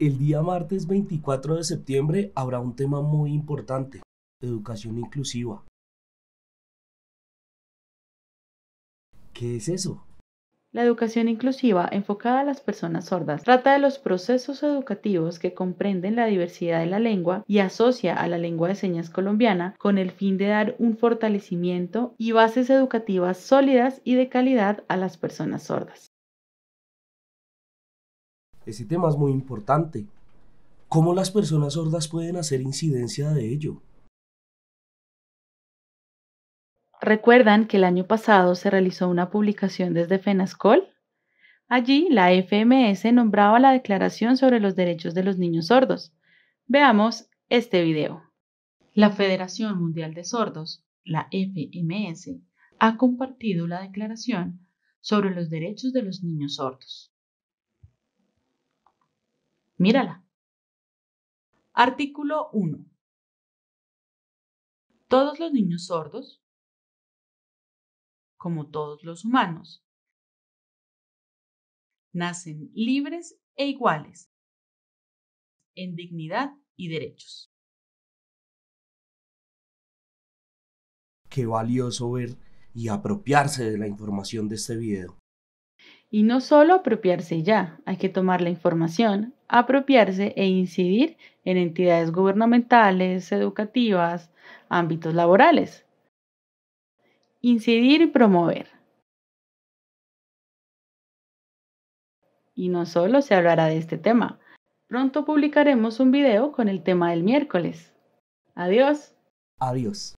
El día martes 24 de septiembre habrá un tema muy importante, educación inclusiva. ¿Qué es eso? La educación inclusiva, enfocada a las personas sordas, trata de los procesos educativos que comprenden la diversidad de la lengua y asocia a la lengua de señas colombiana con el fin de dar un fortalecimiento y bases educativas sólidas y de calidad a las personas sordas. Ese tema es muy importante. ¿Cómo las personas sordas pueden hacer incidencia de ello? ¿Recuerdan que el año pasado se realizó una publicación desde FENASCOL? Allí la FMS nombraba la Declaración sobre los Derechos de los Niños Sordos. Veamos este video. La Federación Mundial de Sordos, la FMS, ha compartido la Declaración sobre los Derechos de los Niños Sordos, Mírala. Artículo 1. Todos los niños sordos, como todos los humanos, nacen libres e iguales en dignidad y derechos. Qué valioso ver y apropiarse de la información de este video. Y no solo apropiarse ya, hay que tomar la información, apropiarse e incidir en entidades gubernamentales, educativas, ámbitos laborales. Incidir y promover. Y no solo se hablará de este tema. Pronto publicaremos un video con el tema del miércoles. Adiós. Adiós.